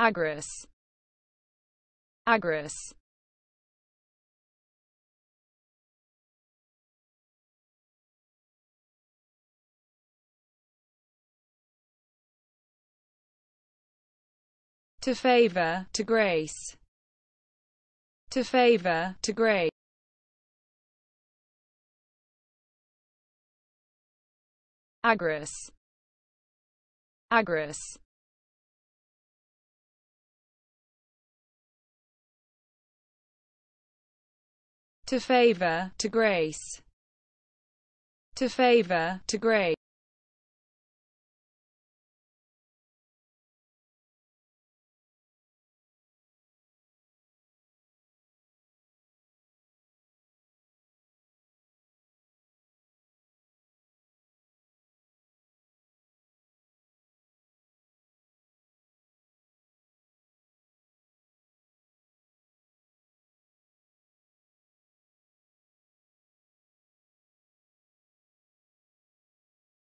Agris. Agris. To favor, to grace. To favor, to grace. Agris. Agris. to favor, to grace, to favor, to grace.